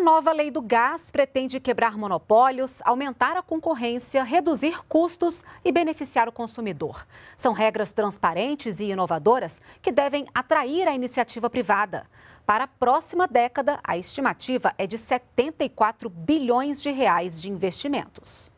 nova lei do gás pretende quebrar monopólios, aumentar a concorrência, reduzir custos e beneficiar o consumidor. São regras transparentes e inovadoras que devem atrair a iniciativa privada. Para a próxima década, a estimativa é de 74 bilhões de reais de investimentos.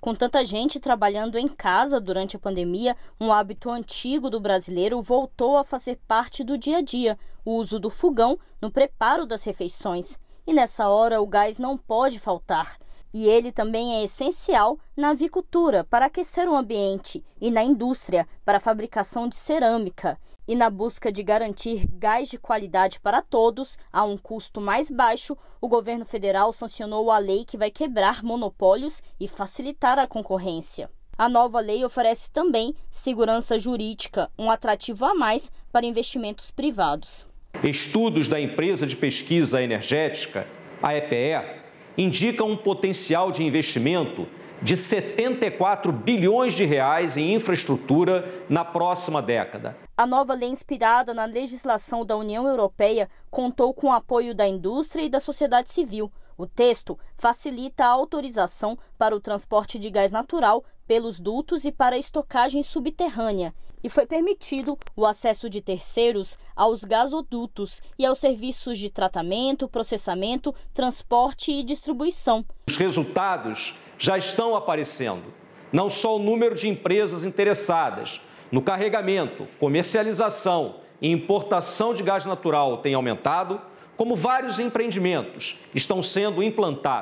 Com tanta gente trabalhando em casa durante a pandemia, um hábito antigo do brasileiro voltou a fazer parte do dia a dia: o uso do fogão no preparo das refeições e nessa hora o gás não pode faltar. E ele também é essencial na avicultura para aquecer o ambiente e na indústria para a fabricação de cerâmica e na busca de garantir gás de qualidade para todos a um custo mais baixo, o governo federal sancionou a lei que vai quebrar monopólios e facilitar a concorrência. A nova lei oferece também segurança jurídica, um atrativo a mais para investimentos privados. Estudos da empresa de pesquisa energética, a EPE, indicam um potencial de investimento de 74 bilhões de reais em infraestrutura na próxima década. A nova lei, inspirada na legislação da União Europeia, contou com o apoio da indústria e da sociedade civil. O texto facilita a autorização para o transporte de gás natural pelos dutos e para a estocagem subterrânea, e foi permitido o acesso de terceiros aos gasodutos e aos serviços de tratamento, processamento, transporte e distribuição. Os resultados já estão aparecendo. Não só o número de empresas interessadas no carregamento, comercialização e importação de gás natural tem aumentado, como vários empreendimentos estão sendo implantados.